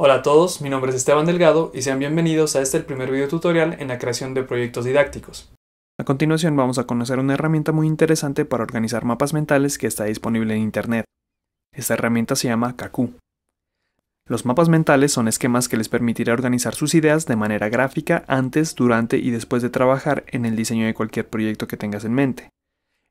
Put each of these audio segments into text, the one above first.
Hola a todos, mi nombre es Esteban Delgado y sean bienvenidos a este el primer video tutorial en la creación de proyectos didácticos. A continuación vamos a conocer una herramienta muy interesante para organizar mapas mentales que está disponible en internet. Esta herramienta se llama Kaku. Los mapas mentales son esquemas que les permitirá organizar sus ideas de manera gráfica antes, durante y después de trabajar en el diseño de cualquier proyecto que tengas en mente.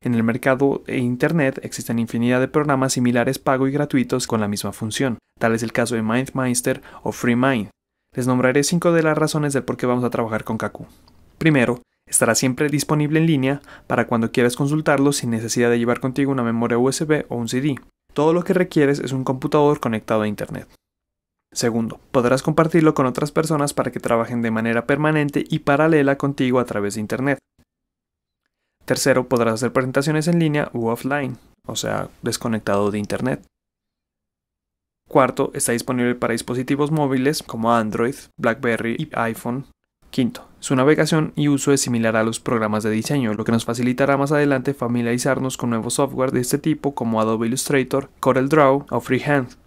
En el mercado e internet existen infinidad de programas similares pago y gratuitos con la misma función tal es el caso de MindMeister o FreeMind. Les nombraré cinco de las razones del por qué vamos a trabajar con Kaku. Primero, estará siempre disponible en línea para cuando quieras consultarlo sin necesidad de llevar contigo una memoria USB o un CD. Todo lo que requieres es un computador conectado a Internet. Segundo, podrás compartirlo con otras personas para que trabajen de manera permanente y paralela contigo a través de Internet. Tercero, podrás hacer presentaciones en línea u offline, o sea, desconectado de Internet. Cuarto, está disponible para dispositivos móviles como Android, BlackBerry y iPhone. Quinto, su navegación y uso es similar a los programas de diseño, lo que nos facilitará más adelante familiarizarnos con nuevos software de este tipo como Adobe Illustrator, CorelDRAW o Freehand.